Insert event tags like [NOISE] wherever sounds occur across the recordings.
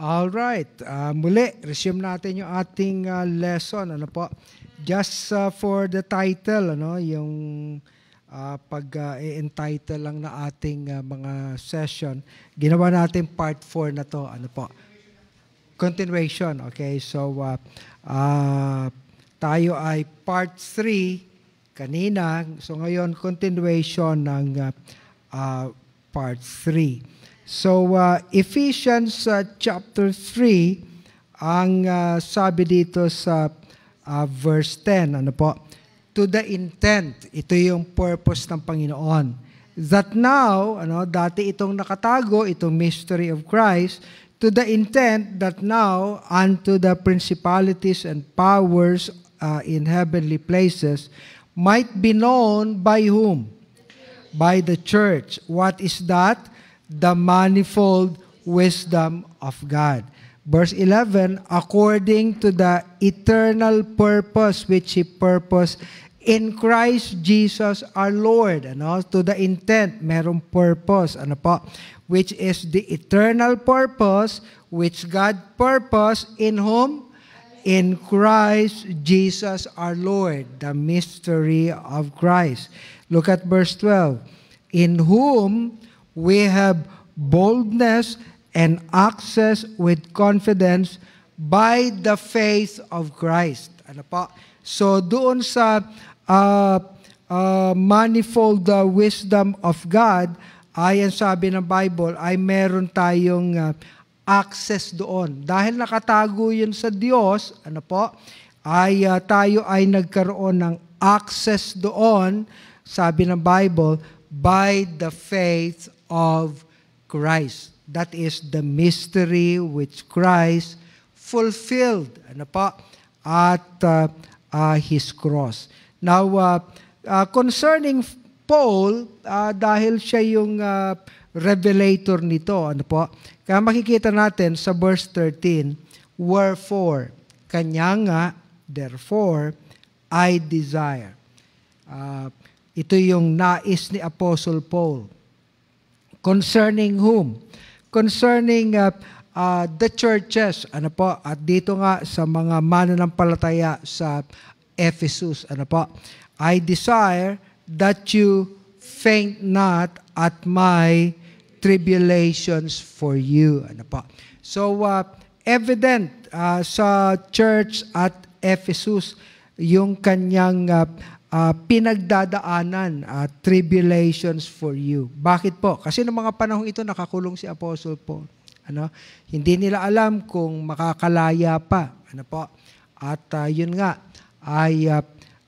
All right. Uh, muli, resume natin yung ating uh, lesson. Ano po? Just uh, for the title, ano, yung uh, pag-entitle lang na ating uh, mga session, ginawa natin part 4 na to. Ano po? Continuation. Okay, so uh, uh, tayo ay part 3 kanina. So ngayon, continuation ng uh, uh, part 3. So, uh, Ephesians uh, chapter 3, ang uh, sabi dito sa uh, verse 10, ano po? To the intent, ito yung purpose ng Panginoon. That now, ano, dati itong nakatago, itong mystery of Christ, to the intent that now unto the principalities and powers uh, in heavenly places might be known by whom? By the church. What is that? the manifold wisdom of God. Verse 11, according to the eternal purpose which He purposed in Christ Jesus our Lord. Ano? To the intent, merong purpose. Ano po? Which is the eternal purpose which God purposed in whom? In Christ Jesus our Lord. The mystery of Christ. Look at verse 12. In whom we have boldness and access with confidence by the faith of Christ. Ano po? So doon sa uh, uh, manifold uh, wisdom of God, ayan sabi ng Bible, ay meron tayong uh, access doon. Dahil nakatago yun sa Diyos, ano po, ay uh, tayo ay nagkaroon ng access doon, sabi ng Bible, by the faith of Christ. That is the mystery which Christ fulfilled. Ano po? At uh, uh, His cross. Now, uh, uh, concerning Paul, uh, dahil siya yung uh, revelator nito, ano po? Kaya makikita natin sa verse 13, Wherefore, kanya nga, therefore, I desire. Uh, ito yung nais ni Apostle Paul Concerning whom? Concerning uh, uh, the churches. Ano po? At dito nga sa mga mananampalataya sa Ephesus. Ano po? I desire that you faint not at my tribulations for you. Ano po? So, uh, evident uh, sa church at Ephesus yung kanyang uh, uh, pinagdadaanan at uh, tribulations for you. Bakit po? Kasi noong mga panahong ito nakakulong si Apostle Paul. Ano? Hindi nila alam kung makakalaya pa. Ano po? At uh, yun nga ay uh,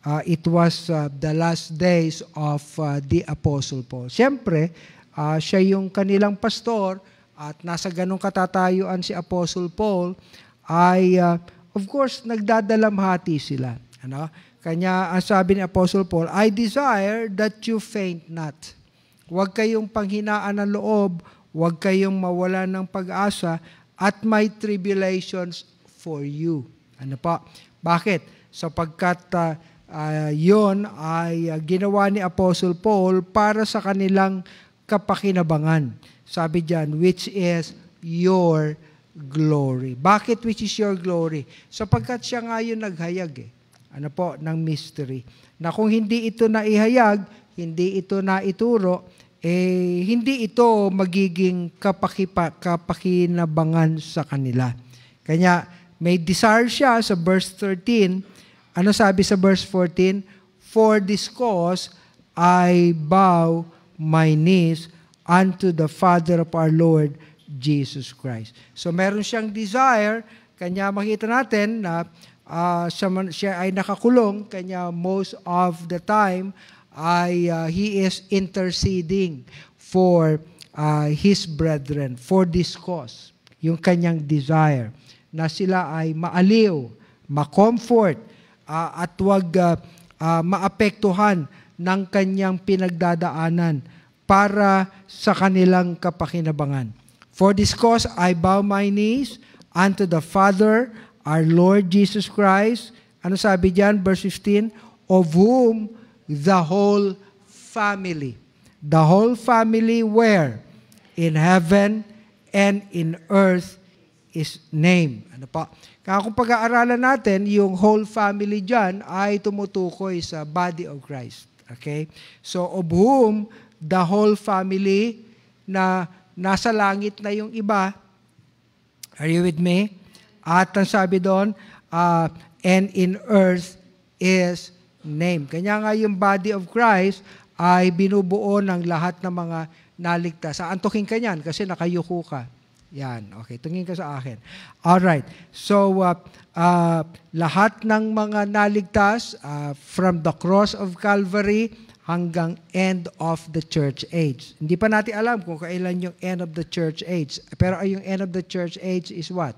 uh, it was uh, the last days of uh, the Apostle Paul. Siyempre, uh, siya yung kanilang pastor at nasa ganong katatayuan si Apostle Paul ay uh, of course nagdadalamhati sila. Ano? Kanya ang sabi ni Apostle Paul, I desire that you faint not. Huwag kayong panghinaan ng loob, huwag kayong mawala ng pag-asa at my tribulations for you. Ano pa? Bakit? Sapagkat uh, ah, uh, ah, yon ay uh, ginawa ni Apostle Paul para sa kanilang kapakinabangan. Sabi diyan, which is your glory. Bakit which is your glory? Sapagkat siya nga yung naghayag eh ano po, ng mystery. Na kung hindi ito na ihayag, hindi ito na ituro, eh, hindi ito magiging kapakipa, kapakinabangan sa kanila. Kanya, may desire siya sa verse 13. Ano sabi sa verse 14? For this cause, I bow my knees unto the Father of our Lord Jesus Christ. So meron siyang desire, kanya makita natin na uh, siya, man, ay nakakulong, kanya most of the time ay uh, he is interceding for uh, his brethren, for this cause, yung kanyang desire, na sila ay maaliw, makomfort, uh, at wag uh, uh, maapektuhan ng kanyang pinagdadaanan para sa kanilang kapakinabangan. For this cause, I bow my knees unto the Father our Lord Jesus Christ, ano sabi diyan, verse 15, of whom the whole family, the whole family where? In heaven and in earth is name. Ano pa? Kaya kung pag-aaralan natin, yung whole family dyan ay tumutukoy sa body of Christ. Okay? So, of whom the whole family na nasa langit na yung iba, are you with me? At ang sabi doon, uh, and in earth is name. Kanya nga yung body of Christ ay binubuo ng lahat ng mga naligtas. Antukin ka niyan kasi nakayuko ka. Yan, okay. Tingin ka sa akin. All right. So, uh, uh, lahat ng mga naligtas uh, from the cross of Calvary hanggang end of the church age. Hindi pa natin alam kung kailan yung end of the church age. Pero yung end of the church age is what?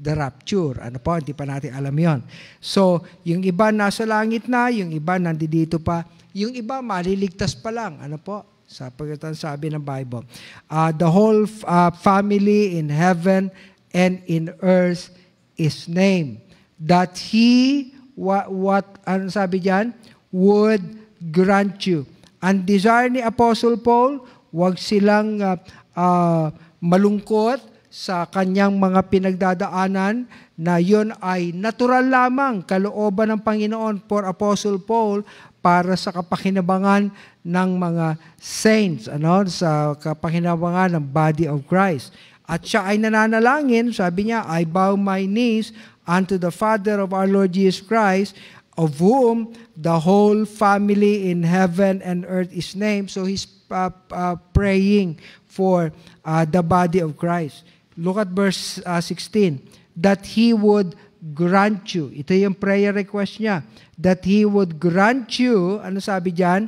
the rapture. Ano po, hindi pa natin alam yon. So, yung iba nasa langit na, yung iba nandito pa, yung iba maliligtas pa lang. Ano po, sa pagkatan sabi ng Bible. Uh, the whole uh, family in heaven and in earth is named. That he, what, what ano sabi diyan, would grant you. Ang desire ni Apostle Paul, wag silang uh, uh, malungkot, sa kanyang mga pinagdadaanan na yon ay natural lamang kalooban ng Panginoon for Apostle Paul para sa kapakinabangan ng mga saints, ano, sa kapakinabangan ng body of Christ. At siya ay nananalangin, sabi niya, I bow my knees unto the Father of our Lord Jesus Christ, of whom the whole family in heaven and earth is named. So he's uh, uh, praying for uh, the body of Christ. Look at verse uh, 16. That He would grant you. Ito yung prayer request niya. That He would grant you, ano sabi diyan?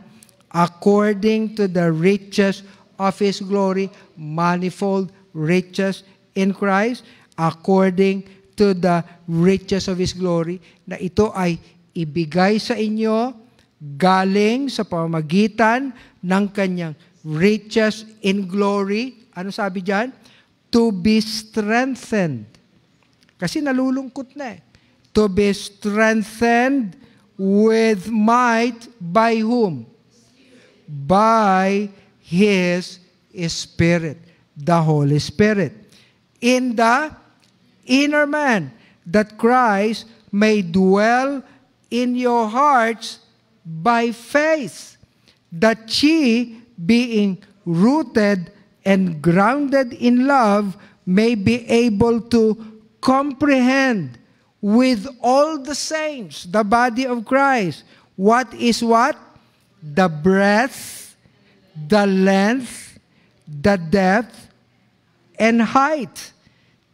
According to the riches of His glory, manifold riches in Christ, according to the riches of His glory, na ito ay ibigay sa inyo galing sa pamagitan ng kanyang riches in glory. Ano sabi diyan? to be strengthened. Kasi nalulungkot na eh. To be strengthened with might by whom? By His Spirit, the Holy Spirit. In the inner man, that Christ may dwell in your hearts by faith, that ye, being rooted and grounded in love may be able to comprehend with all the saints, the body of Christ, what is what? The breadth, the length, the depth, and height.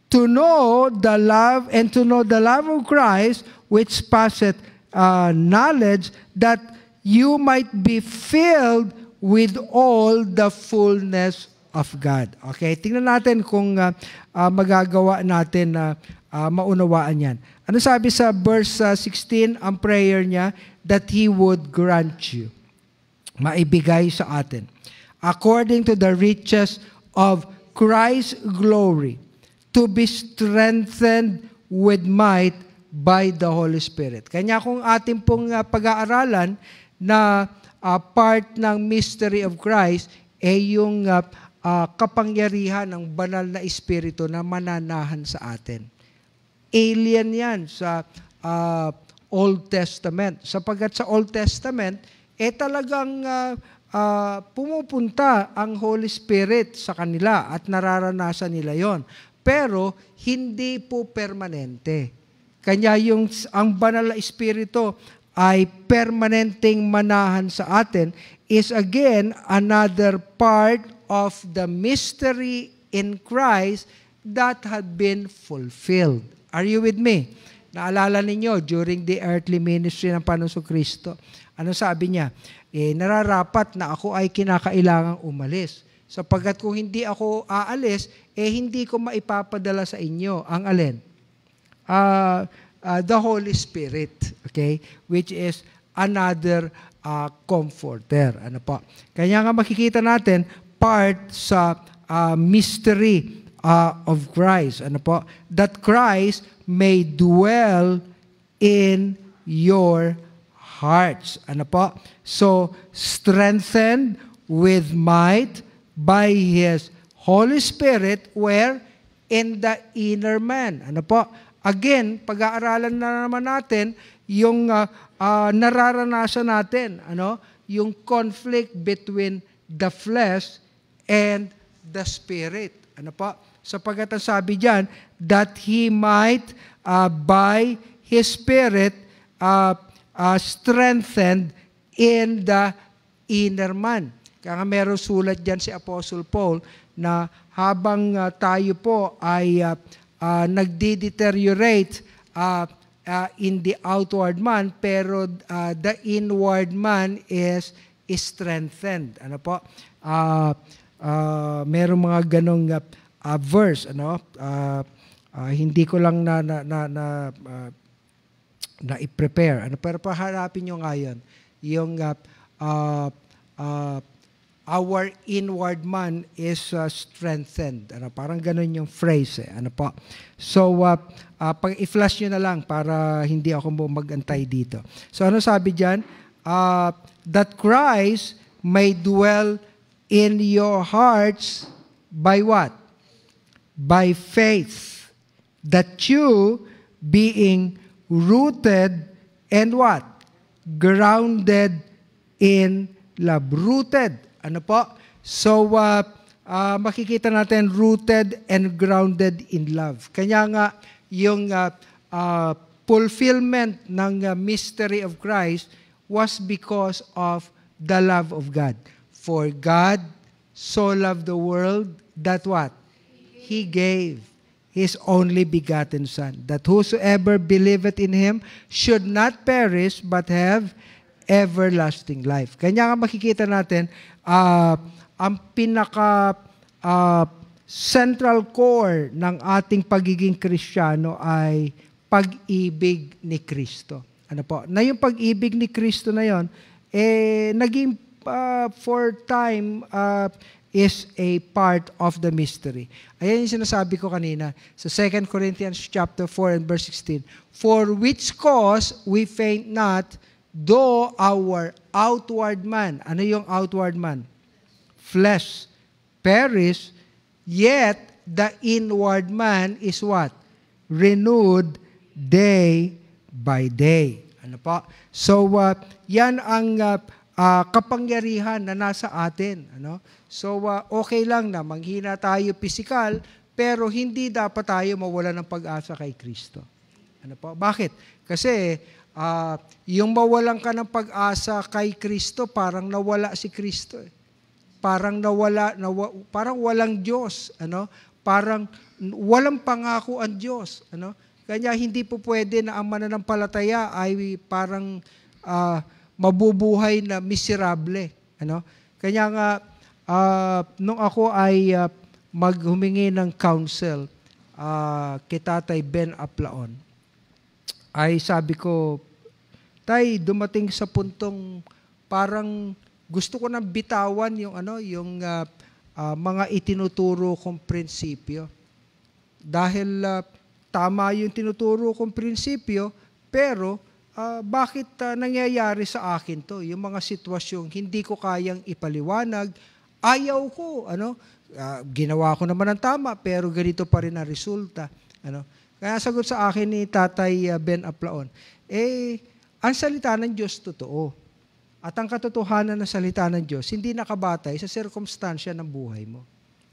To know the love and to know the love of Christ, which passeth uh, knowledge, that you might be filled with all the fullness of God. Okay? Tingnan natin kung uh, uh, magagawa natin na uh, uh, maunawaan yan. Ano sabi sa verse uh, 16, ang prayer niya, that He would grant you, maibigay sa atin, according to the riches of Christ's glory, to be strengthened with might by the Holy Spirit. Kanya kung ating pong uh, pag-aaralan na uh, part ng mystery of Christ ay eh yung uh, uh, kapangyarihan ng banal na espiritu na mananahan sa atin. Alien yan sa uh, Old Testament. Sapagat sa Old Testament, eh talagang uh, uh, pumupunta ang Holy Spirit sa kanila at nararanasan nila yon. Pero hindi po permanente. Kanya yung ang banal na espiritu ay permanenteng manahan sa atin is again another part of the mystery in Christ that had been fulfilled. Are you with me? Naalala ninyo, during the earthly ministry ng Panuso Kristo, ano sabi niya? Eh, nararapat na ako ay kinakailangang umalis. Sapagkat kung hindi ako aalis, eh hindi ko maipapadala sa inyo ang alin? Uh, uh, the Holy Spirit, okay? Which is another uh, comforter. Ano po? Kaya nga makikita natin, part sa uh, mystery uh, of Christ. Ano po? That Christ may dwell in your hearts. Ano po? So, strengthened with might by His Holy Spirit where? In the inner man. Ano po? Again, pag-aaralan na naman natin yung uh, uh, nararanasan natin, ano? Yung conflict between the flesh and the Spirit. Ano po? Sapagat ang sabi diyan, that he might uh, by his Spirit uh, uh, strengthened in the inner man. Kaya nga meron sulat diyan si Apostle Paul na habang uh, tayo po ay uh, uh, nagdi-deteriorate uh, uh, in the outward man, pero uh, the inward man is strengthened. Ano po? Uh, uh, merong mga ganong uh, uh, verse, ano? Uh, uh, hindi ko lang na, na, na, na uh, na i-prepare. Ano, pero paharapin niyo nga yun. Yung uh, uh, uh, our inward man is uh, strengthened. Ano, parang ganun yung phrase. Eh. Ano po? So, uh, uh, pag i-flash nyo na lang para hindi ako magantay dito. So, ano sabi dyan? Uh, that Christ may dwell in your hearts by what? By faith. That you, being rooted and what? Grounded in love. Rooted. Ano po? So, uh, uh, makikita natin rooted and grounded in love. Kanya nga, yung uh, uh, fulfillment ng uh, mystery of Christ was because of the love of God. For God so loved the world that what? He gave His only begotten Son, that whosoever believeth in Him should not perish but have everlasting life. Kanya nga makikita natin, uh, ang pinaka uh, central core ng ating pagiging Kristiyano ay pag-ibig ni Kristo. Ano po? Na yung pag-ibig ni Kristo na yon, eh, naging uh, for time uh, is a part of the mystery. Ayan yung sinasabi ko kanina sa so 2 Corinthians chapter 4 and verse 16. For which cause we faint not, though our outward man, ano yung outward man? Flesh perish, yet the inward man is what? Renewed day by day. Ano po? So, uh, yan ang uh, uh, kapangyarihan na nasa atin. Ano? So, uh, okay lang na manghina tayo pisikal, pero hindi dapat tayo mawala ng pag-asa kay Kristo. Ano po? Bakit? Kasi uh, yung mawalan ka ng pag-asa kay Kristo, parang nawala si Kristo. Eh. Parang nawala, nawa, parang walang Diyos, ano? Parang walang pangako ang Diyos, ano? Kaya hindi po pwede na ang mananampalataya ay parang uh, mabubuhay na miserable. Ano? Kaya nga, uh, nung ako ay uh, maghumingi ng counsel uh, kay Tatay Ben Aplaon, ay sabi ko, Tay, dumating sa puntong parang gusto ko nang bitawan yung ano, yung uh, uh, mga itinuturo kong prinsipyo. Dahil uh, tama yung tinuturo kong prinsipyo, pero uh, bakit uh, nangyayari sa akin to? Yung mga sitwasyong hindi ko kayang ipaliwanag, ayaw ko, ano? Uh, ginawa ko naman ang tama, pero ganito pa rin ang resulta. Ano? Kaya sagot sa akin ni Tatay Ben Aplaon, eh, ang salita ng Diyos totoo. At ang katotohanan ng salita ng Diyos, hindi nakabatay sa sirkumstansya ng buhay mo.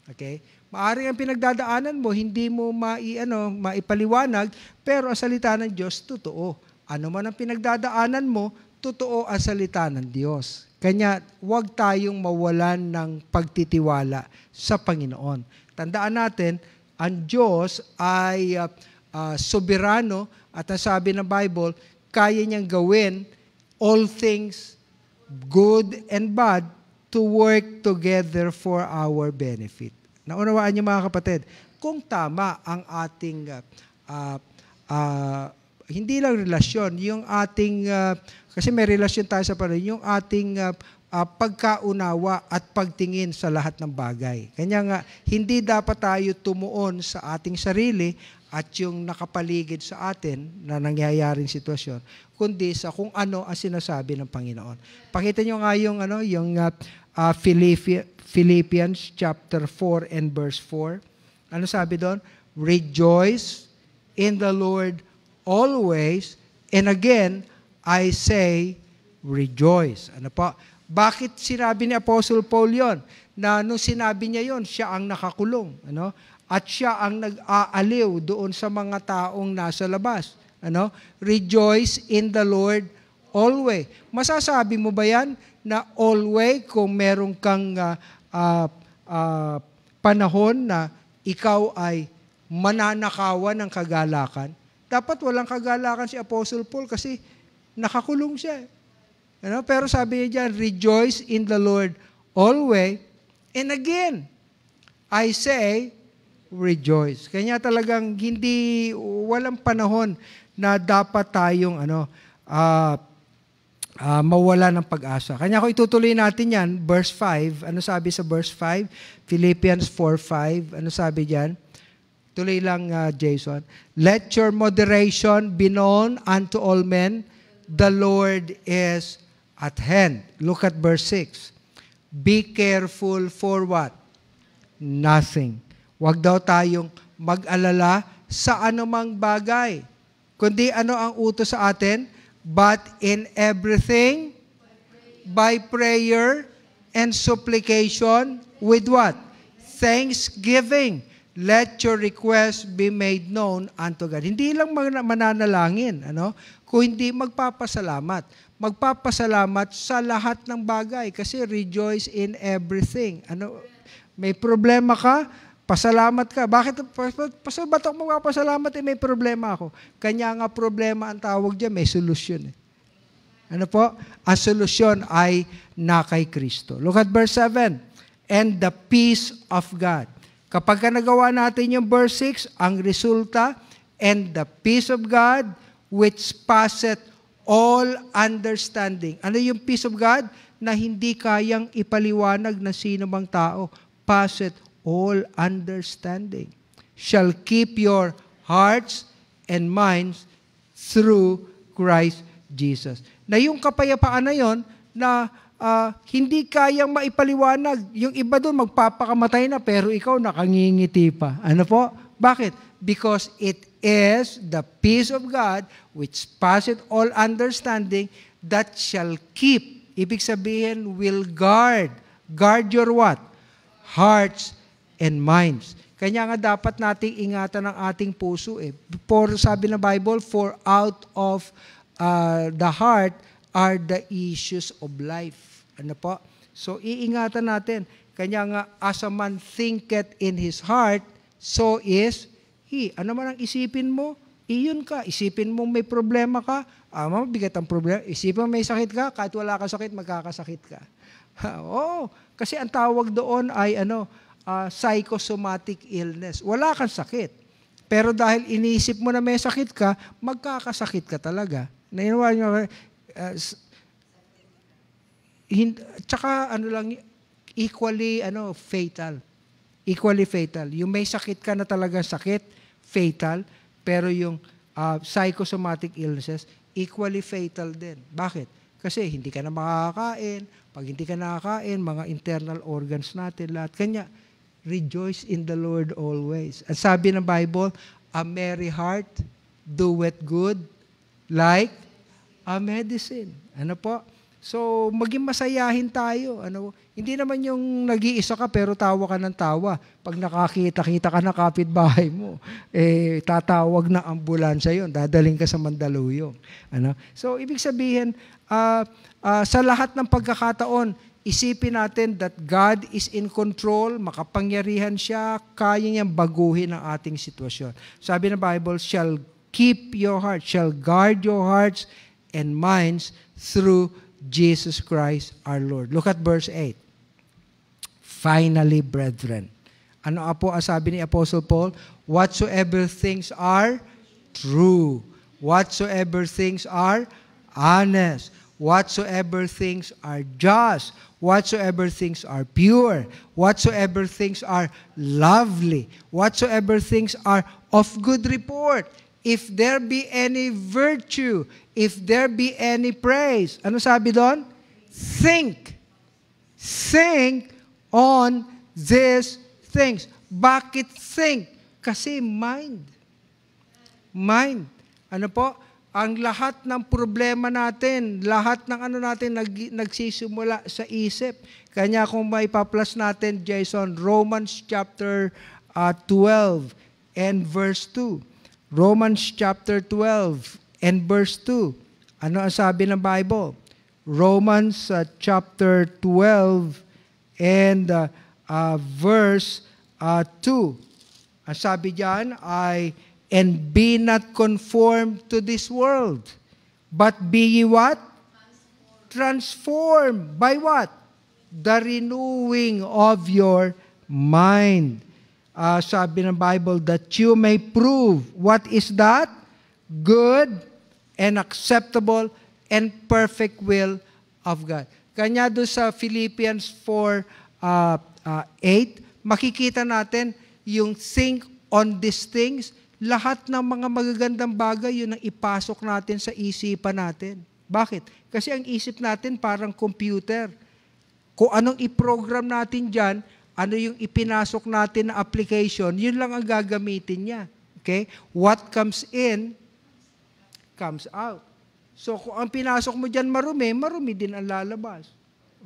Okay? Maaring ang pinagdadaanan mo, hindi mo mai, ano, maipaliwanag, pero ang salita ng Diyos, totoo. Ano man ang pinagdadaanan mo, totoo ang salita ng Diyos. Kanya, huwag tayong mawalan ng pagtitiwala sa Panginoon. Tandaan natin, ang Diyos ay uh, uh, soberano at ang sabi ng Bible, kaya niyang gawin all things, good and bad, to work together for our benefit. Naunawaan niyo mga kapatid, kung tama ang ating uh, uh, uh, hindi lang relasyon, yung ating, uh, kasi may relasyon tayo sa Panginoon, yung ating uh, uh, pagkaunawa at pagtingin sa lahat ng bagay. Kanya nga, hindi dapat tayo tumuon sa ating sarili at yung nakapaligid sa atin na nangyayaring sitwasyon, kundi sa kung ano ang sinasabi ng Panginoon. Pakita nyo nga yung, ano, yung uh, uh, Philippi- Philippians chapter 4 and verse 4. Ano sabi doon? Rejoice in the Lord always, and again, I say, rejoice. Ano pa? Bakit sinabi ni Apostle Paul yon? Na nung sinabi niya yon, siya ang nakakulong. Ano? At siya ang nag-aaliw doon sa mga taong nasa labas. Ano? Rejoice in the Lord always. Masasabi mo ba yan na always kung merong kang uh, uh, uh, panahon na ikaw ay mananakawan ng kagalakan? Dapat walang kagalakan si Apostle Paul kasi nakakulong siya. Ano? Pero sabi niya dyan, rejoice in the Lord always. And again, I say, rejoice. Kanya talagang hindi, walang panahon na dapat tayong ano, uh, uh, mawala ng pag-asa. Kanya ko itutuloy natin yan, verse 5. Ano sabi sa verse 5? Philippians 4.5. Ano sabi diyan? Tuloy lang, uh, Jason. Let your moderation be known unto all men. The Lord is at hand. Look at verse 6. Be careful for what? Nothing. Huwag daw tayong mag-alala sa anumang bagay. Kundi ano ang utos sa atin? But in everything, by prayer and supplication, with what? Thanksgiving let your request be made known unto God. Hindi lang mananalangin, ano? Kung hindi magpapasalamat. Magpapasalamat sa lahat ng bagay kasi rejoice in everything. Ano? May problema ka, pasalamat ka. Bakit? Pastor, ba't ako magpapasalamat eh? May problema ako. Kanya nga problema ang tawag dyan, may solusyon eh. Ano po? Ang solusyon ay na kay Kristo. Look at verse 7. And the peace of God Kapag ka nagawa natin yung verse 6, ang resulta, and the peace of God which passeth all understanding. Ano yung peace of God? Na hindi kayang ipaliwanag ng sino mang tao. Passeth all understanding. Shall keep your hearts and minds through Christ Jesus. Na yung kapayapaan na yon na uh, hindi kayang maipaliwanag. Yung iba doon magpapakamatay na pero ikaw nakangingiti pa. Ano po? Bakit? Because it is the peace of God which passeth all understanding that shall keep. Ibig sabihin, will guard. Guard your what? Hearts and minds. Kanya nga dapat nating ingatan ang ating puso eh. For, sabi ng Bible, for out of uh, the heart are the issues of life. Ano po? So, iingatan natin. Kanya nga, as a man thinketh in his heart, so is he. Ano man ang isipin mo, iyon ka. Isipin mo may problema ka, ah, mabigat ang problema. Isipin mo may sakit ka, kahit wala ka sakit, magkakasakit ka. Oo, [LAUGHS] ah, oh, kasi ang tawag doon ay ano, uh, psychosomatic illness. Wala kang sakit. Pero dahil iniisip mo na may sakit ka, magkakasakit ka talaga. Naiwan nyo, uh, ah, Hin- tsaka ano lang, equally ano, fatal. Equally fatal. Yung may sakit ka na talaga sakit, fatal. Pero yung uh, psychosomatic illnesses, equally fatal din. Bakit? Kasi hindi ka na makakain. Pag hindi ka nakakain, mga internal organs natin, lahat. Kanya, rejoice in the Lord always. At sabi ng Bible, a merry heart doeth good like a medicine. Ano po? So, maging masayahin tayo. Ano? Hindi naman yung nag-iisa ka pero tawa ka ng tawa. Pag nakakita-kita ka na kapitbahay mo, eh, tatawag na ambulansya yon Dadaling ka sa Mandaluyong. Ano? So, ibig sabihin, uh, uh, sa lahat ng pagkakataon, isipin natin that God is in control, makapangyarihan siya, kaya niyang baguhin ang ating sitwasyon. Sabi ng Bible, shall keep your heart, shall guard your hearts and minds through Jesus Christ our Lord. Look at verse 8. Finally, brethren. Ano po ang sabi ni Apostle Paul? Whatsoever things are true. Whatsoever things are honest. Whatsoever things are just. Whatsoever things are pure. Whatsoever things are lovely. Whatsoever things are of good report if there be any virtue, if there be any praise. Ano sabi doon? Think. Think on these things. Bakit think? Kasi mind. Mind. Ano po? Ang lahat ng problema natin, lahat ng ano natin nag, nagsisimula sa isip. Kanya kung maipaplas natin, Jason, Romans chapter uh, ah, 12 and verse 2. Romans chapter 12 and verse 2. Ano ang sabi ng Bible? Romans uh, chapter 12 and uh, uh, verse uh, 2. Ang sabi diyan ay, And be not conformed to this world, but be ye what? Transformed. Transformed by what? The renewing of your mind uh, sabi ng Bible, that you may prove what is that good and acceptable and perfect will of God. Kanya doon sa Philippians 4, uh, uh, 8, makikita natin yung think on these things, lahat ng mga magagandang bagay, yun ang ipasok natin sa isipan natin. Bakit? Kasi ang isip natin parang computer. Kung anong iprogram natin dyan, ano yung ipinasok natin na application, yun lang ang gagamitin niya. Okay? What comes in, comes out. So kung ang pinasok mo dyan marumi, marumi din ang lalabas.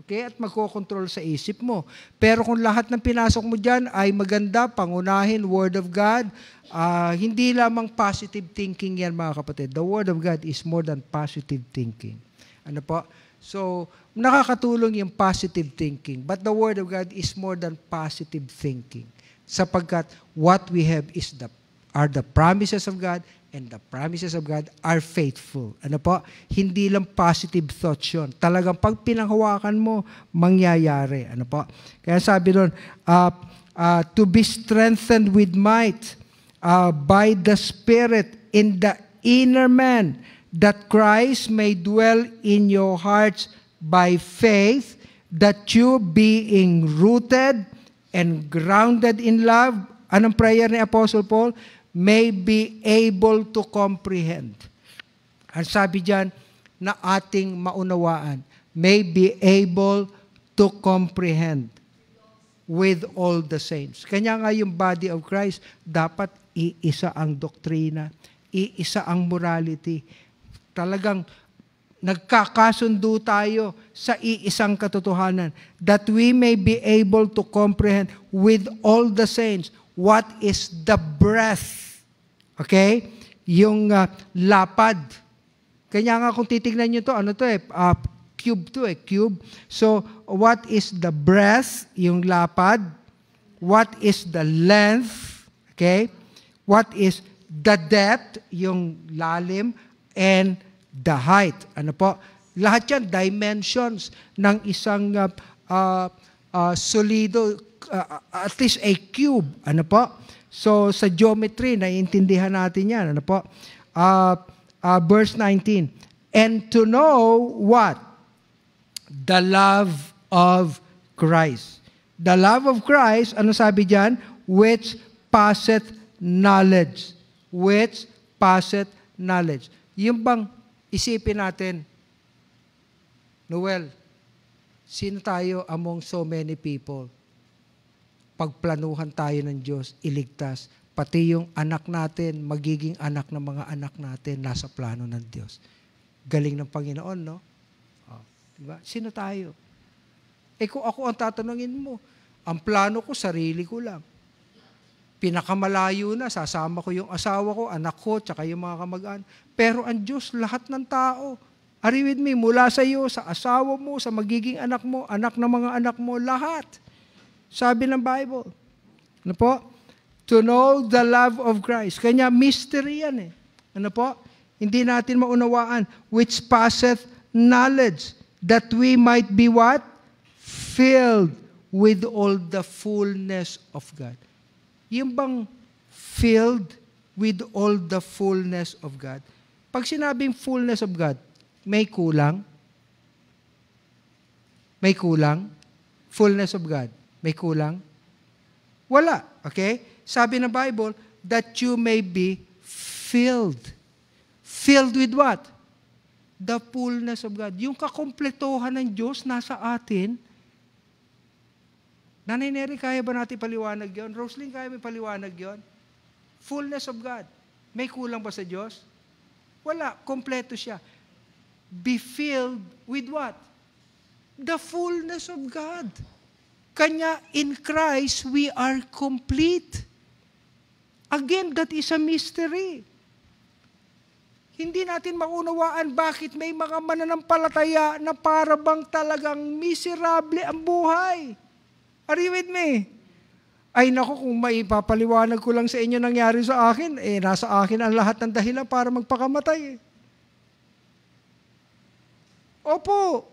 Okay? At magkocontrol sa isip mo. Pero kung lahat ng pinasok mo dyan ay maganda, pangunahin, Word of God, uh, hindi lamang positive thinking yan mga kapatid. The Word of God is more than positive thinking. Ano po? So, nakakatulong yung positive thinking. But the Word of God is more than positive thinking. Sapagkat what we have is the, are the promises of God and the promises of God are faithful. Ano po? Hindi lang positive thoughts yun. Talagang pag pinanghawakan mo, mangyayari. Ano po? Kaya sabi doon, uh, uh, to be strengthened with might uh, by the Spirit in the inner man that Christ may dwell in your hearts by faith, that you being rooted and grounded in love, anong prayer ni Apostle Paul? May be able to comprehend. Ang sabi dyan, na ating maunawaan. May be able to comprehend with all the saints. Kanya nga yung body of Christ, dapat iisa ang doktrina, iisa ang morality, Talagang nagkakasundo tayo sa iisang katotohanan that we may be able to comprehend with all the saints what is the breath. Okay? Yung uh, lapad. Kanya nga kung titignan nyo to, ano to eh, uh, cube to eh, cube. So, what is the breath? yung lapad? What is the length? Okay? What is the depth, yung lalim? and the height. Ano po? Lahat yan, dimensions ng isang uh, uh, uh, solido, uh, at least a cube. Ano po? So, sa geometry, naiintindihan natin yan. Ano po? Uh, uh, verse 19. And to know what? The love of Christ. The love of Christ, ano sabi diyan? Which passeth knowledge. Which passeth knowledge. Yung bang isipin natin, Noel, sino tayo among so many people? Pagplanuhan tayo ng Diyos, iligtas. Pati yung anak natin, magiging anak ng mga anak natin, nasa plano ng Diyos. Galing ng Panginoon, no? Oh, diba? Sino tayo? Eh kung ako ang tatanungin mo, ang plano ko, sarili ko lang. Pinakamalayo na, sasama ko yung asawa ko, anak ko, tsaka yung mga kamag-an. Pero ang Diyos, lahat ng tao, are with me, mula sa iyo, sa asawa mo, sa magiging anak mo, anak ng mga anak mo, lahat. Sabi ng Bible. Ano po? To know the love of Christ. Kanya mystery yan eh. Ano po? Hindi natin maunawaan. Which passeth knowledge. That we might be what? Filled with all the fullness of God yung bang filled with all the fullness of God. Pag sinabing fullness of God, may kulang? May kulang? Fullness of God, may kulang? Wala. Okay? Sabi ng Bible, that you may be filled. Filled with what? The fullness of God. Yung kakompletohan ng Diyos nasa atin, Nanay Neri, kaya ba natin paliwanag yon? Rosaline, kaya may paliwanag yon? Fullness of God. May kulang ba sa Diyos? Wala. Kompleto siya. Be filled with what? The fullness of God. Kanya, in Christ, we are complete. Again, that is a mystery. Hindi natin maunawaan bakit may mga mananampalataya na parabang talagang miserable ang buhay Are you with me? Ay nako, kung maipapaliwanag ko lang sa inyo nangyari sa akin, eh nasa akin ang lahat ng dahilan para magpakamatay. Opo,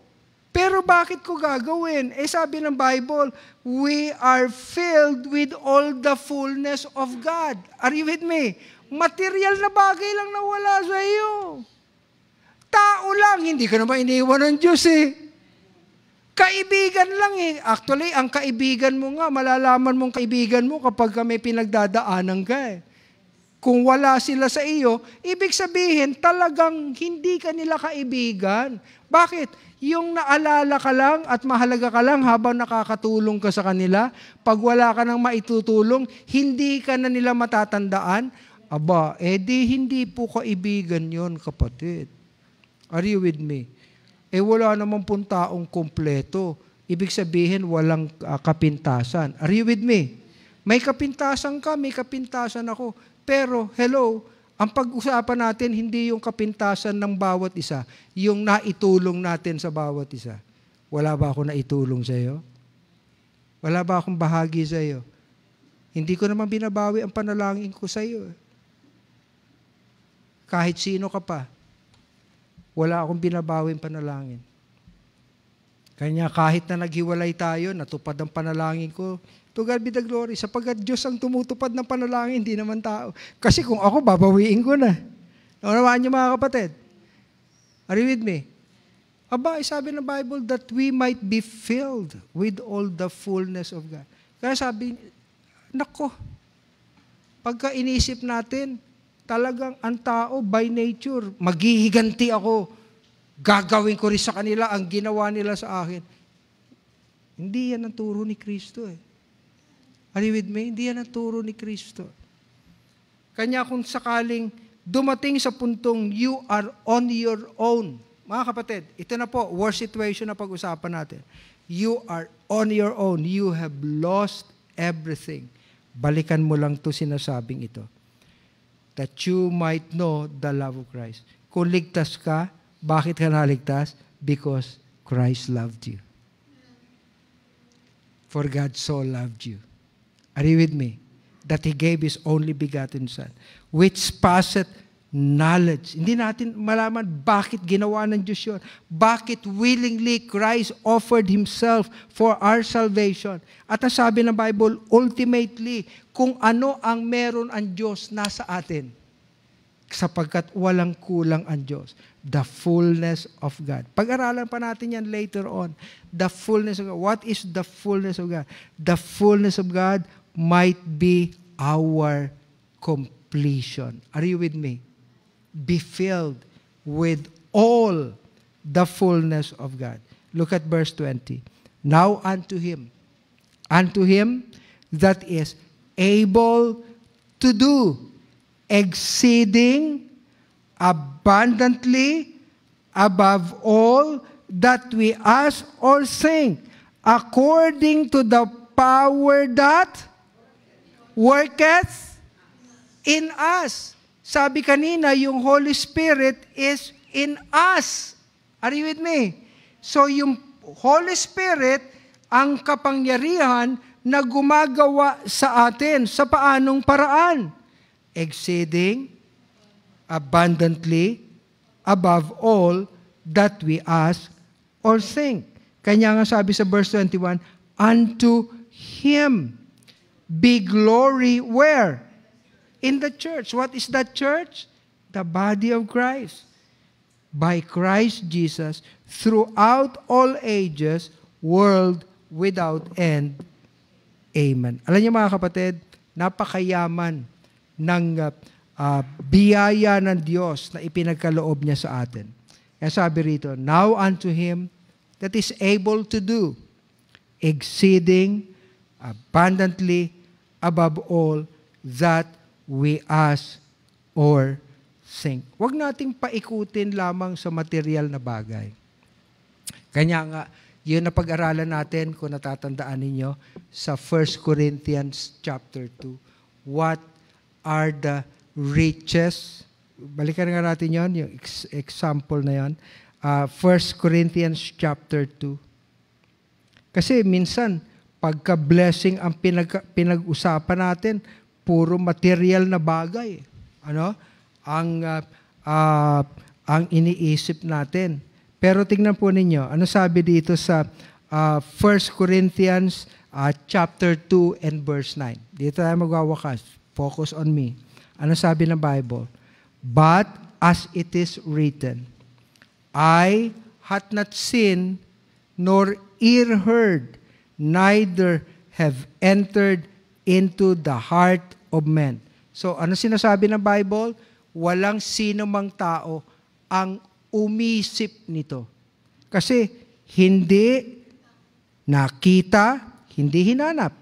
pero bakit ko gagawin? Eh sabi ng Bible, we are filled with all the fullness of God. Are you with me? Material na bagay lang nawala sa iyo. Tao lang, hindi ka naman iniiwan ng Diyos eh. Kaibigan lang eh. Actually, ang kaibigan mo nga, malalaman mong kaibigan mo kapag may pinagdadaanan ka eh. Kung wala sila sa iyo, ibig sabihin talagang hindi ka nila kaibigan. Bakit? Yung naalala ka lang at mahalaga ka lang habang nakakatulong ka sa kanila, pag wala ka nang maitutulong, hindi ka na nila matatandaan. Aba, edi eh hindi po kaibigan yon kapatid. Are you with me? eh wala naman pong taong kumpleto. Ibig sabihin, walang uh, kapintasan. Are you with me? May kapintasan ka, may kapintasan ako. Pero, hello, ang pag-usapan natin, hindi yung kapintasan ng bawat isa, yung naitulong natin sa bawat isa. Wala ba ako naitulong sa iyo? Wala ba akong bahagi sa iyo? Hindi ko naman binabawi ang panalangin ko sa iyo. Kahit sino ka pa. Wala akong binabawing panalangin. Kanya kahit na naghiwalay tayo, natupad ang panalangin ko, to God be the glory, sapagkat Diyos ang tumutupad ng panalangin, hindi naman tao. Kasi kung ako, babawiin ko na. Naunawaan niyo mga kapatid? Are you with me? Aba, eh, sabi ng Bible that we might be filled with all the fullness of God. Kaya sabi, nako, pagka inisip natin, talagang ang tao by nature, maghihiganti ako. Gagawin ko rin sa kanila ang ginawa nila sa akin. Hindi yan ang turo ni Kristo eh. Are you with me? Hindi yan ang turo ni Kristo. Kanya kung sakaling dumating sa puntong you are on your own. Mga kapatid, ito na po, worst situation na pag-usapan natin. You are on your own. You have lost everything. Balikan mo lang to sinasabing ito that you might know the love of Christ. Kung ligtas ka, bakit ka naligtas? Because Christ loved you. For God so loved you. Are you with me? That He gave His only begotten Son, which passeth knowledge. Hindi natin malaman bakit ginawa ng Diyos yun. Bakit willingly Christ offered Himself for our salvation. At ang sabi ng Bible, ultimately, kung ano ang meron ang Diyos, nasa atin. Sapagkat walang kulang ang Diyos. The fullness of God. Pag-aralan pa natin yan later on. The fullness of God. What is the fullness of God? The fullness of God might be our completion. Are you with me? be filled with all the fullness of God. Look at verse 20. Now unto him, unto him that is able to do exceeding abundantly above all that we ask or think, according to the power that worketh in us. Sabi kanina, yung Holy Spirit is in us. Are you with me? So yung Holy Spirit, ang kapangyarihan na gumagawa sa atin sa paanong paraan? Exceeding, abundantly, above all that we ask or think. Kanya nga sabi sa verse 21, Unto Him be glory where? in the church. What is that church? The body of Christ. By Christ Jesus, throughout all ages, world without end. Amen. Alam niyo mga kapatid, napakayaman ng uh, biyaya ng Diyos na ipinagkaloob niya sa atin. Kaya sabi rito, Now unto Him that is able to do exceeding abundantly above all that we ask, or think. Huwag nating paikutin lamang sa material na bagay. Kanya nga, yun na pag-aralan natin, kung natatandaan ninyo, sa 1 Corinthians chapter 2. What are the riches? Balikan nga natin yon yung ex- example na yon. Uh, 1 Corinthians chapter 2. Kasi minsan, pagka-blessing ang pinag- pinag-usapan natin, puro material na bagay. Ano? Ang uh, uh, ang iniisip natin. Pero tingnan po ninyo, ano sabi dito sa uh, ah, 1 Corinthians uh, chapter 2 and verse 9. Dito tayo magwawakas. Focus on me. Ano sabi ng Bible? But as it is written, I hath not seen nor ear heard, neither have entered into the heart of men. So ano sinasabi ng Bible? Walang sino mang tao ang umisip nito. Kasi hindi nakita, hindi hinanap,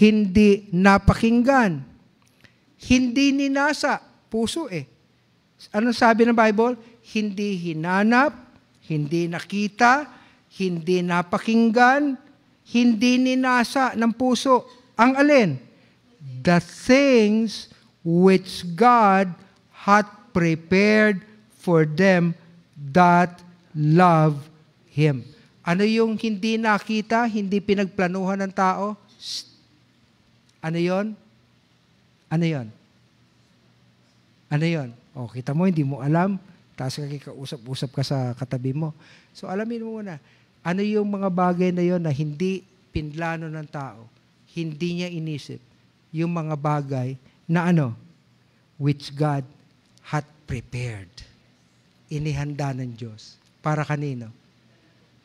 hindi napakinggan, hindi ninasa, puso eh. Ano sabi ng Bible? Hindi hinanap, hindi nakita, hindi napakinggan, hindi ninasa ng puso. Ang alin? The things which God hath prepared for them that love Him. Ano yung hindi nakita, hindi pinagplanuhan ng tao? Ano yon? Ano yon? Ano yon? O, kita mo, hindi mo alam. Tapos kakikausap-usap ka sa katabi mo. So, alamin mo muna, ano yung mga bagay na yon na hindi pinlano ng tao? hindi niya inisip yung mga bagay na ano, which God had prepared. Inihanda ng Diyos. Para kanino?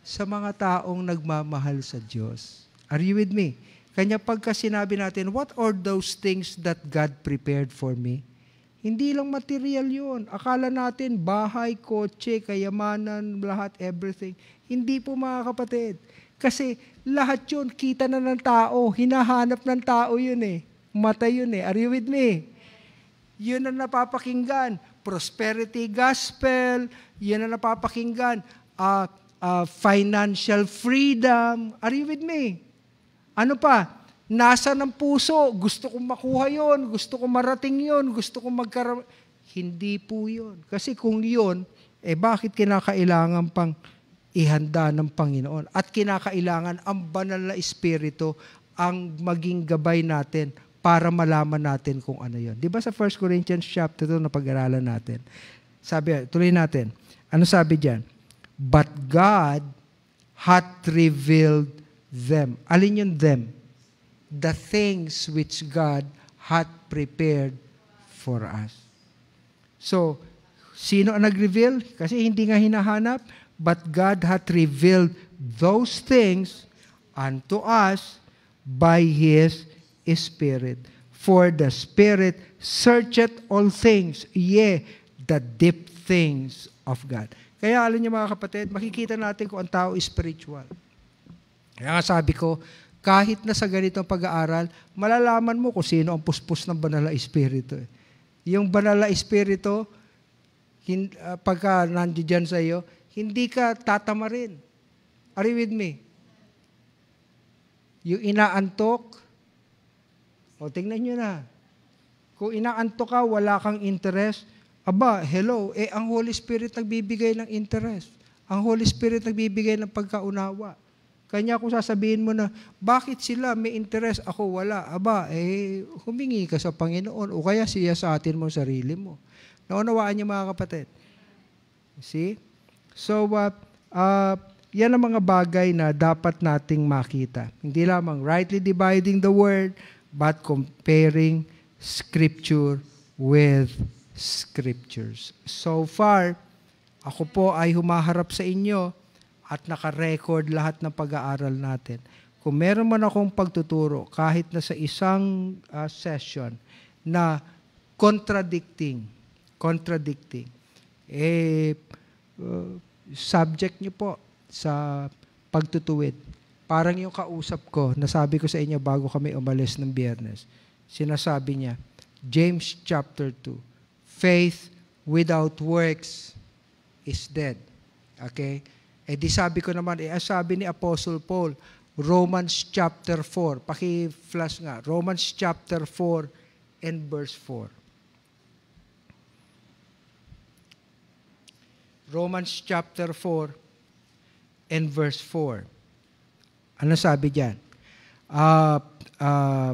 Sa mga taong nagmamahal sa Diyos. Are you with me? Kanya pagka sinabi natin, what are those things that God prepared for me? Hindi lang material yon. Akala natin bahay, kotse, kayamanan, lahat, everything. Hindi po mga kapatid. Kasi lahat yun, kita na ng tao, hinahanap ng tao yun eh. Mata yun eh. Are you with me? Yun ang napapakinggan. Prosperity gospel, yun ang napapakinggan. Uh, uh, financial freedom. Are you with me? Ano pa? Nasa ng puso, gusto kong makuha yon, gusto kong marating yon, gusto kong magkaroon. Hindi po yon. Kasi kung yon, eh bakit kinakailangan pang ihanda ng Panginoon. At kinakailangan ang banal na Espiritu ang maging gabay natin para malaman natin kung ano yon. Di ba sa 1 Corinthians chapter 2 na pag-aralan natin? Sabi, tuloy natin. Ano sabi diyan? But God hath revealed them. Alin yung them? The things which God hath prepared for us. So, sino ang nag-reveal? Kasi hindi nga hinahanap but God hath revealed those things unto us by His Spirit. For the Spirit searcheth all things, yea, the deep things of God. Kaya alin niyo mga kapatid, makikita natin kung ang tao is spiritual. Kaya nga sabi ko, kahit na sa ganitong pag-aaral, malalaman mo kung sino ang puspos ng banal na espiritu. Eh. Yung banal na espiritu, hin, uh, pagka nandiyan sa iyo, hindi ka tatama rin. Are you with me? Yung inaantok, o tingnan nyo na, kung inaantok ka, wala kang interest, aba, hello, eh ang Holy Spirit nagbibigay ng interest. Ang Holy Spirit nagbibigay ng pagkaunawa. Kanya kung sasabihin mo na, bakit sila may interest, ako wala. Aba, eh, humingi ka sa Panginoon o kaya siya sa atin mo sarili mo. Naunawaan niyo mga kapatid. See? So, uh, uh, yan ang mga bagay na dapat nating makita. Hindi lamang rightly dividing the word, but comparing scripture with scriptures. So far, ako po ay humaharap sa inyo at nakarecord lahat ng pag-aaral natin. Kung meron man akong pagtuturo, kahit na sa isang uh, session na contradicting, contradicting, eh, Uh, subject niyo po sa pagtutuwid. Parang yung kausap ko, nasabi ko sa inyo bago kami umalis ng biyernes, sinasabi niya, James chapter 2, faith without works is dead. Okay? Eh di sabi ko naman, eh sabi ni Apostle Paul, Romans chapter 4, paki-flash nga, Romans chapter 4 and verse 4. Romans chapter 4 and verse 4. Ano sabi diyan? Uh, uh,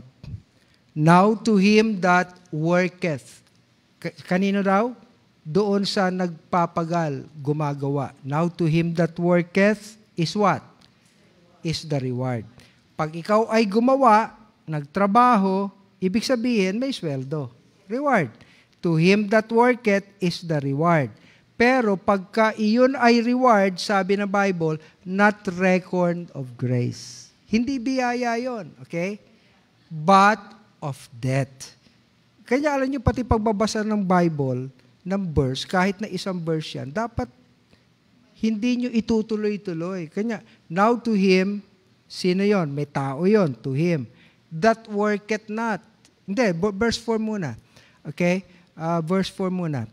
Now to him that worketh. Kanino daw? Doon sa nagpapagal, gumagawa. Now to him that worketh is what? Is the reward. Pag ikaw ay gumawa, nagtrabaho, ibig sabihin may sweldo. Reward. To him that worketh is the reward. Pero pagka iyon ay reward, sabi ng Bible, not record of grace. Hindi biyaya yon, okay? But of death. Kaya alam nyo, pati pagbabasa ng Bible, ng verse, kahit na isang verse yan, dapat hindi nyo itutuloy-tuloy. Kanya, now to him, sino yon? May tao yon, to him. That worketh not. Hindi, verse 4 muna. Okay? Uh, verse 4 muna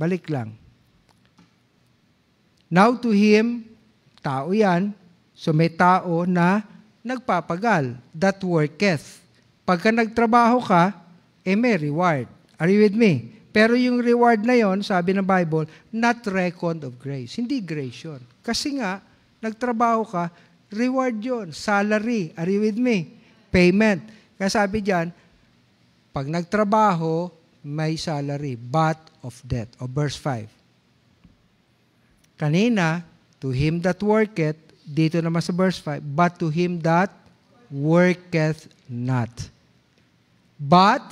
Balik lang. Now to him, tao yan, so may tao na nagpapagal, that worketh. Pagka nagtrabaho ka, eh may reward. Are you with me? Pero yung reward na yon, sabi ng Bible, not reckoned of grace. Hindi grace yun. Kasi nga, nagtrabaho ka, reward yon, salary. Are you with me? Payment. Kaya sabi diyan, pag nagtrabaho, may salary. But of death. O verse 5. Kanina, to him that worketh, dito naman sa verse 5, but to him that worketh not. But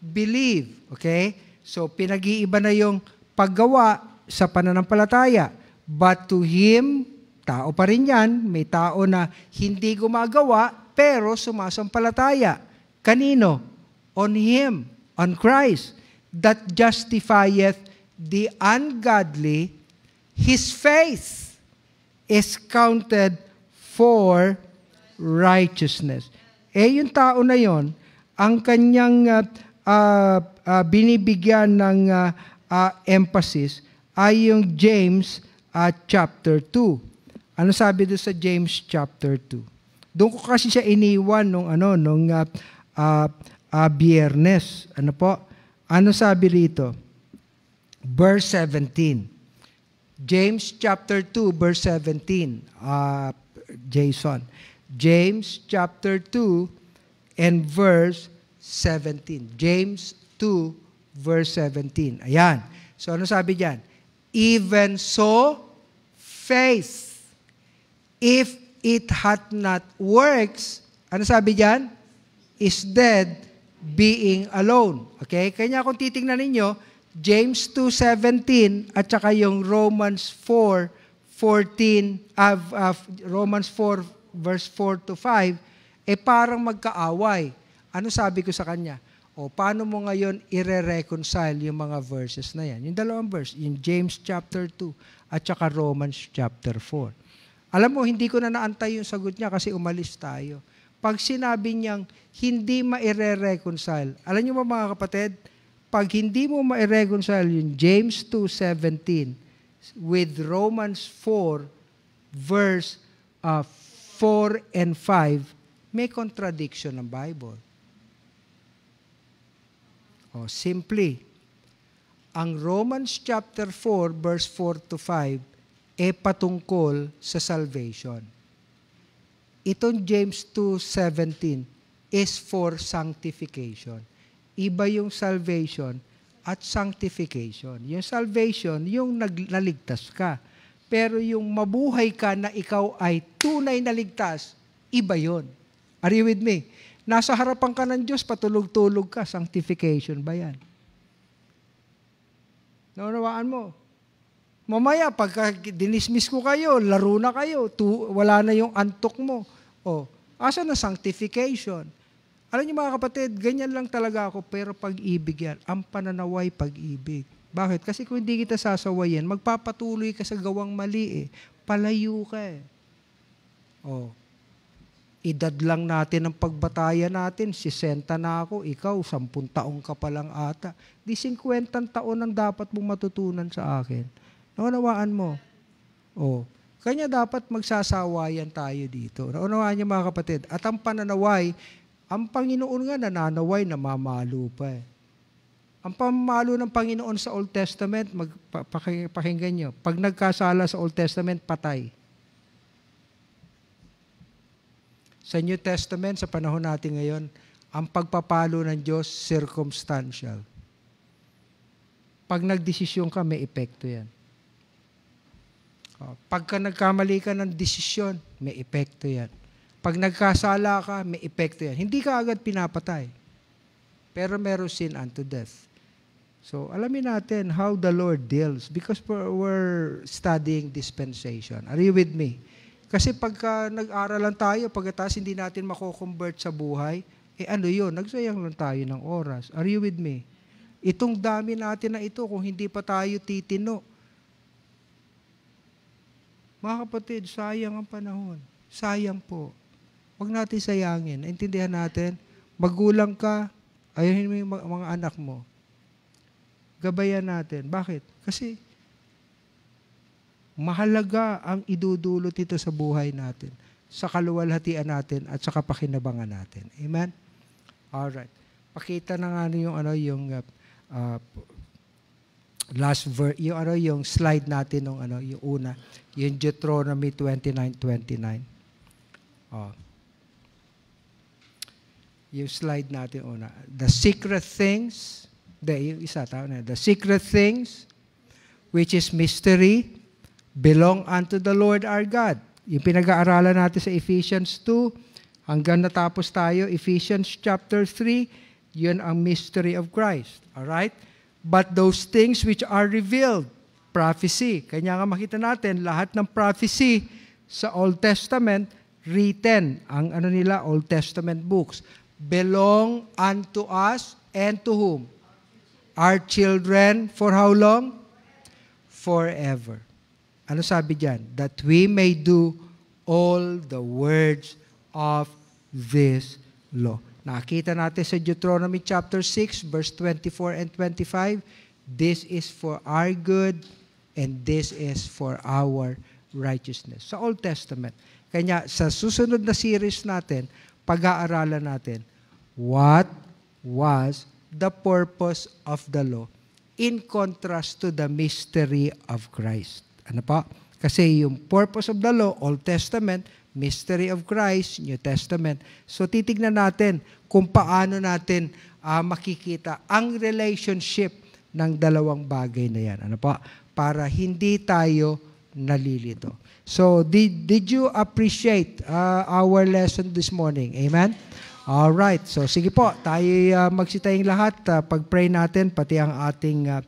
believe. Okay? So, pinag-iiba na yung paggawa sa pananampalataya. But to him, tao pa rin yan, may tao na hindi gumagawa, pero sumasampalataya. Kanino? On him, on Christ that justifieth the ungodly, his faith is counted for righteousness. Eh, yung tao na yon, ang kanyang uh, uh, uh, binibigyan ng uh, uh, emphasis ay yung James uh, chapter 2. Ano sabi doon sa James chapter 2? Doon ko kasi siya iniwan nung ano nung uh, uh, uh, biyernes. Ano po? Ano sabi rito? Verse 17. James chapter 2 verse 17. Uh, ah, Jason. James chapter 2 and verse 17. James 2 verse 17. Ayan. So ano sabi diyan? Even so, faith, if it hath not works, ano sabi diyan? Is dead being alone. Okay? Kanya kung titingnan ninyo, James 2.17 at saka yung Romans 4.14, of, of Romans 4 verse 4 to 5, eh parang magkaaway. Ano sabi ko sa kanya? O paano mo ngayon ire-reconcile yung mga verses na yan? Yung dalawang verse, yung James chapter 2 at saka Romans chapter 4. Alam mo, hindi ko na naantay yung sagot niya kasi umalis tayo pag sinabi niyang hindi maire-reconcile. Alam niyo ba mga kapatid, pag hindi mo maire-reconcile yung James 2.17 with Romans 4 verse uh, 4 and 5, may contradiction ng Bible. O, simply, ang Romans chapter 4 verse 4 to 5 e eh, patungkol sa salvation. Itong James 2.17 is for sanctification. Iba yung salvation at sanctification. Yung salvation, yung naligtas ka. Pero yung mabuhay ka na ikaw ay tunay na ligtas, iba yon. Are you with me? Nasa harapan ka ng Diyos, patulog-tulog ka. Sanctification ba yan? Naunawaan mo? Mamaya, pagka dinismiss ko kayo, laro na kayo, tu- wala na yung antok mo. O, oh, asa na sanctification? Alam niyo mga kapatid, ganyan lang talaga ako, pero pag-ibig yan. Ang pananaway pag-ibig. Bakit? Kasi kung hindi kita sasawayin, magpapatuloy ka sa gawang mali eh. Palayo ka eh. O, oh. edad lang natin ang pagbataya natin, 60 na ako, ikaw, 10 taong ka pa lang ata. Di 50 taon ang dapat mong matutunan sa akin. Naunawaan mo. O, oh, Kanya dapat magsasawayan tayo dito. Naunawaan niyo mga kapatid. At ang pananaway, ang Panginoon nga nananaway, namamalo pa eh. Ang pamalo ng Panginoon sa Old Testament, magpakinggan nyo, pag nagkasala sa Old Testament, patay. Sa New Testament, sa panahon natin ngayon, ang pagpapalo ng Diyos, circumstantial. Pag nagdesisyon ka, may epekto yan. Oh, pagka nagkamali ka ng desisyon, may epekto yan. Pag nagkasala ka, may epekto yan. Hindi ka agad pinapatay. Pero meron sin unto death. So, alamin natin how the Lord deals because we're studying dispensation. Are you with me? Kasi pagka nag-aralan tayo, pagkatas hindi natin mako-convert sa buhay, eh ano yun? Nagsayang lang tayo ng oras. Are you with me? Itong dami natin na ito, kung hindi pa tayo titino, mga kapatid, sayang ang panahon. Sayang po. Huwag natin sayangin. Intindihan natin, magulang ka, ayahin mo yung mga anak mo. Gabayan natin. Bakit? Kasi mahalaga ang idudulot ito sa buhay natin, sa kaluwalhatian natin at sa kapakinabangan natin. Amen? Alright. Pakita na nga niyo yung, ano, yung uh, uh, last verse, yung, ano, yung slide natin nung ano, yung una, yung Deuteronomy 29:29. Oh. Yung slide natin una. The secret things, de, yung isa, tao na, the secret things, which is mystery, belong unto the Lord our God. Yung pinag-aaralan natin sa Ephesians 2, hanggang natapos tayo, Ephesians chapter 3, yun ang mystery of Christ. All right? but those things which are revealed. Prophecy. Kanya nga makita natin, lahat ng prophecy sa Old Testament, written, ang ano nila, Old Testament books, belong unto us and to whom? Our children for how long? Forever. Ano sabi diyan? That we may do all the words of this law. Nakita natin sa Deuteronomy chapter 6 verse 24 and 25, this is for our good and this is for our righteousness. Sa Old Testament. Kanya sa susunod na series natin, pag-aaralan natin what was the purpose of the law in contrast to the mystery of Christ. Ano pa? Kasi yung purpose of the law, Old Testament, Mystery of Christ, New Testament. So titignan natin kung paano natin uh, makikita ang relationship ng dalawang bagay na yan. Ano pa? Para hindi tayo nalilito. So did, did you appreciate uh, our lesson this morning? Amen? All right. So sige po, tayo uh, ah, magsitayong lahat. Uh, pag-pray natin pati ang ating uh,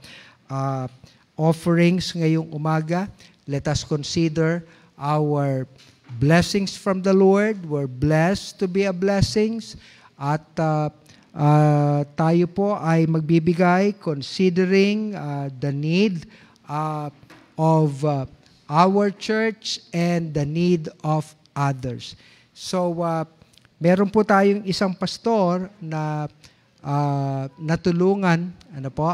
uh, offerings ngayong umaga. Let us consider our blessings from the Lord. We're blessed to be a blessings. At uh, uh, tayo po ay magbibigay considering uh, the need uh, of uh, our church and the need of others. So, uh, meron po tayong isang pastor na uh, natulungan ano po,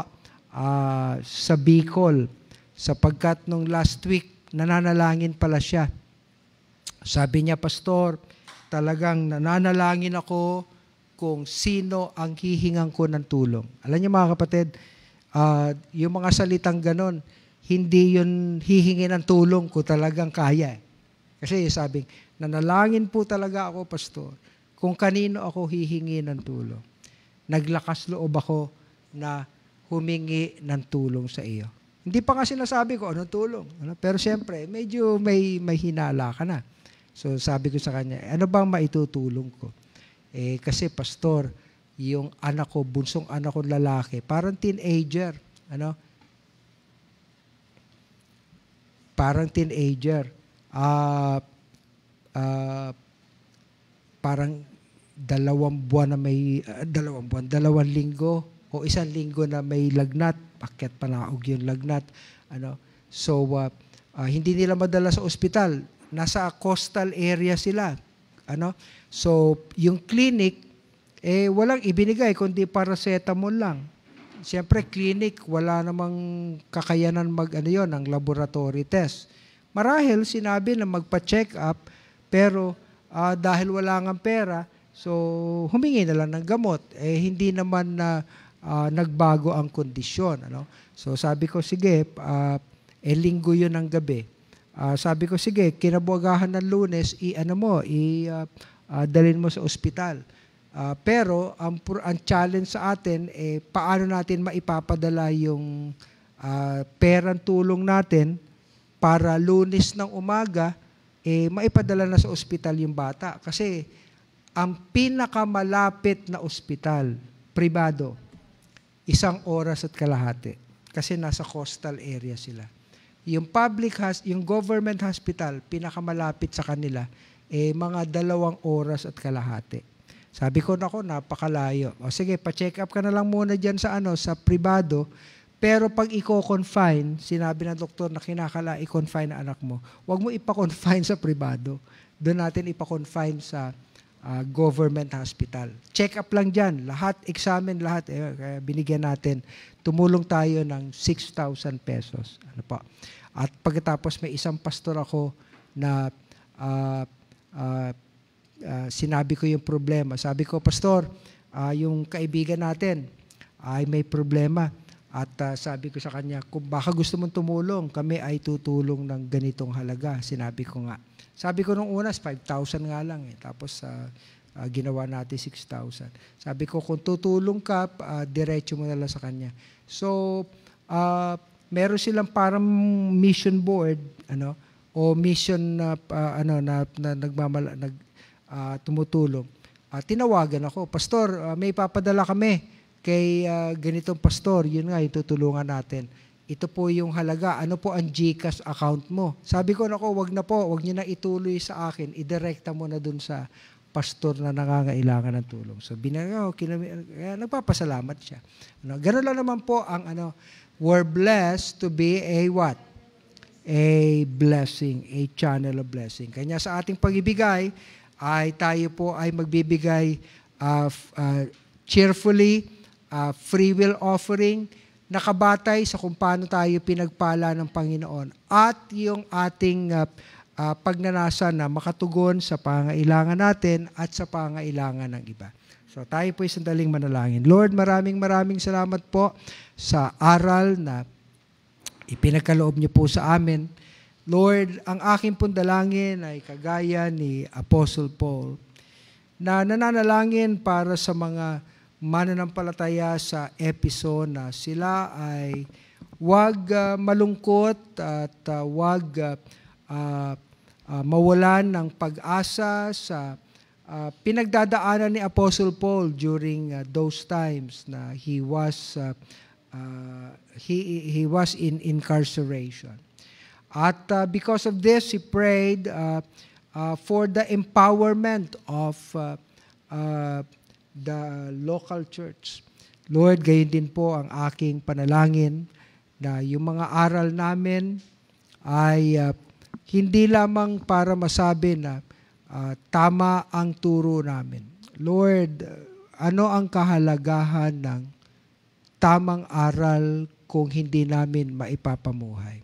uh, sa Bicol sapagkat nung last week nananalangin pala siya sabi niya, Pastor, talagang nananalangin ako kung sino ang hihingan ko ng tulong. Alam niyo mga kapatid, uh, yung mga salitang ganon, hindi yun hihingi ng tulong ko talagang kaya. Eh. Kasi sabi, nanalangin po talaga ako, pastor, kung kanino ako hihingi ng tulong. Naglakas loob ako na humingi ng tulong sa iyo. Hindi pa kasi nasabi ko ano tulong. Ano? Pero siyempre, medyo may, may hinala ka na. So sabi ko sa kanya, ano bang maitutulong ko? Eh kasi pastor, yung anak ko, bunsong anak ko lalaki, parang teenager, ano? Parang teenager. Ah uh, uh, parang dalawang buwan na may uh, dalawang buwan, dalawang linggo o isang linggo na may lagnat, paket panaog yung lagnat, ano? So uh, uh, hindi nila madala sa ospital nasa coastal area sila. Ano? So, yung clinic, eh, walang ibinigay, kundi paracetamol lang. Siyempre, clinic, wala namang kakayanan mag, ano yun, ng laboratory test. Marahil, sinabi na magpa-check up, pero uh, dahil wala ng pera, so humingi na lang ng gamot. Eh, hindi naman na uh, nagbago ang kondisyon. Ano? So, sabi ko, sige, uh, eh, linggo yun ng gabi Uh, sabi ko, sige, kinabuagahan ng lunes, i-ano mo, i-dalin ah, ah, uh, uh, mo sa ospital. Uh, pero ang, ang challenge sa atin, eh, paano natin maipapadala yung uh, perang tulong natin para lunes ng umaga, eh, maipadala na sa ospital yung bata. Kasi ang pinakamalapit na ospital, pribado, isang oras at kalahati. Kasi nasa coastal area sila. Yung public has, yung government hospital, pinakamalapit sa kanila, eh mga dalawang oras at kalahati. Sabi ko nako napakalayo. O sige, pa-check up ka na lang muna diyan sa ano, sa pribado. Pero pag i-confine, sinabi ng doktor na kinakala i-confine ang anak mo, huwag mo ipa-confine [LAUGHS] sa pribado. Doon natin ipa-confine sa uh, government hospital. Check up lang diyan, Lahat, examine lahat. Eh, binigyan natin tumulong tayo ng 6,000 pesos. Ano po? At pagkatapos may isang pastor ako na uh, uh, uh, sinabi ko yung problema. Sabi ko, Pastor, uh, yung kaibigan natin ay may problema. At uh, sabi ko sa kanya, kung baka gusto mong tumulong, kami ay tutulong ng ganitong halaga. Sinabi ko nga. Sabi ko nung unas, 5,000 nga lang. Eh. Tapos uh, uh, ginawa natin 6,000. Sabi ko, kung tutulong ka, uh, diretso mo na lang sa kanya. So, uh, meron silang parang mission board, ano, o mission na, uh, ano, na, na nagmamala, nag, uh, tumutulong. Uh, tinawagan ako, Pastor, uh, may papadala kami kay uh, ganitong pastor. Yun nga, yung tutulungan natin. Ito po yung halaga. Ano po ang GCash account mo? Sabi ko, nako, wag na po. Wag niyo na ituloy sa akin. Idirekta mo na dun sa pastor na nangangailangan ng tulong. So binago, kinami, kaya nagpapasalamat siya. Ano, ganun lang naman po ang ano, we're blessed to be a what? A blessing, a channel of blessing. Kanya sa ating pagibigay, ay tayo po ay magbibigay uh, uh, cheerfully, uh, free will offering, nakabatay sa kung paano tayo pinagpala ng Panginoon at yung ating uh, uh, pagnanasa na makatugon sa pangailangan natin at sa pangailangan ng iba. So tayo po ay sandaling manalangin. Lord, maraming maraming salamat po sa aral na ipinagkaloob niyo po sa amin. Lord, ang aking pong dalangin ay kagaya ni Apostle Paul na nananalangin para sa mga mananampalataya sa episode na sila ay wag uh, ah, malungkot at uh, ah, wag uh, uh, uh, mawalan ng pag-asa sa uh, pinagdadaanan ni Apostle Paul during uh, those times na he was uh, uh, he he was in incarceration. At uh, because of this he prayed uh, uh, for the empowerment of uh, uh, the local church. Lord, gayon din po ang aking panalangin na yung mga aral namin ay uh, hindi lamang para masabi na uh, tama ang turo namin. Lord, ano ang kahalagahan ng tamang aral kung hindi namin maipapamuhay?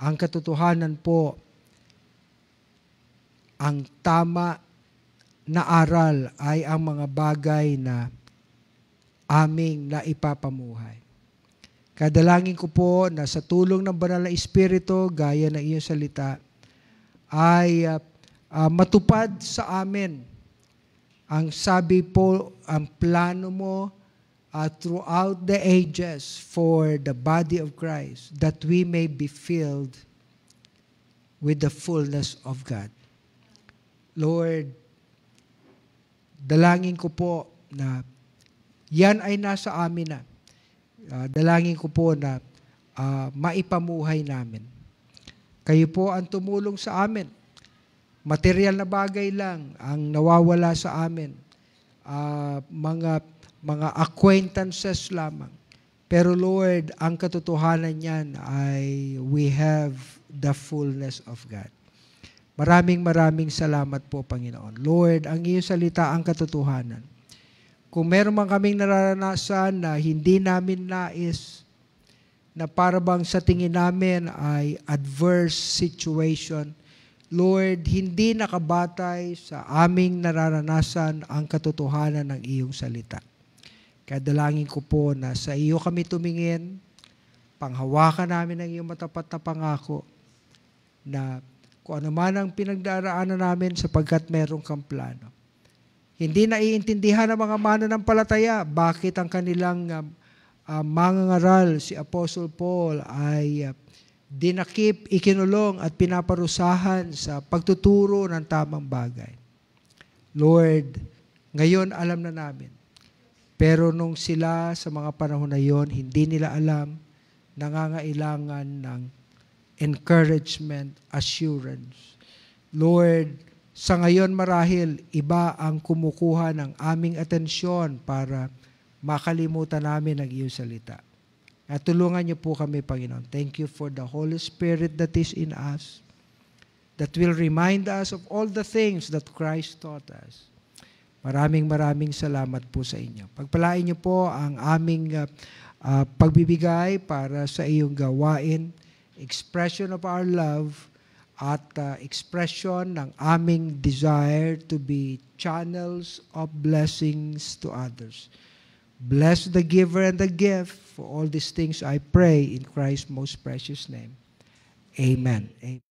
Ang katotohanan po, ang tama na aral ay ang mga bagay na aming naipapamuhay. Kadalangin ko po na sa tulong ng banal na Espiritu, gaya ng iyong salita, ay uh, uh, matupad sa amin ang sabi po, ang plano mo uh, throughout the ages for the body of Christ, that we may be filled with the fullness of God. Lord, dalangin ko po na yan ay nasa amin na Uh, dalangin ko po na uh, maipamuhay namin. Kayo po ang tumulong sa amin. Material na bagay lang ang nawawala sa amin. Uh, mga mga acquaintances lamang. Pero Lord, ang katotohanan niyan ay we have the fullness of God. Maraming maraming salamat po, Panginoon. Lord, ang iyong salita ang katotohanan. Kung meron man kaming nararanasan na hindi namin nais, na para bang sa tingin namin ay adverse situation, Lord, hindi nakabatay sa aming nararanasan ang katotohanan ng iyong salita. Kaya dalangin ko po na sa iyo kami tumingin, panghawakan namin ang iyong matapat na pangako na kung ano man ang pinagdaraanan namin sapagkat meron kang plano hindi naiintindihan ng mga mananampalataya bakit ang kanilang uh, um, uh, ah, mangangaral si Apostle Paul ay uh, dinakip, ikinulong at pinaparusahan sa pagtuturo ng tamang bagay. Lord, ngayon alam na namin. Pero nung sila sa mga panahon na yon, hindi nila alam, nangangailangan ng encouragement, assurance. Lord, sa ngayon marahil iba ang kumukuha ng aming atensyon para makalimutan namin ang iyong salita. At tulungan niyo po kami, Panginoon. Thank you for the Holy Spirit that is in us, that will remind us of all the things that Christ taught us. Maraming maraming salamat po sa inyo. Pagpalain niyo po ang aming uh, uh, pagbibigay para sa iyong gawain, expression of our love, at uh, expression ng aming desire to be channels of blessings to others. Bless the giver and the gift for all these things I pray in Christ's most precious name. Amen. Amen.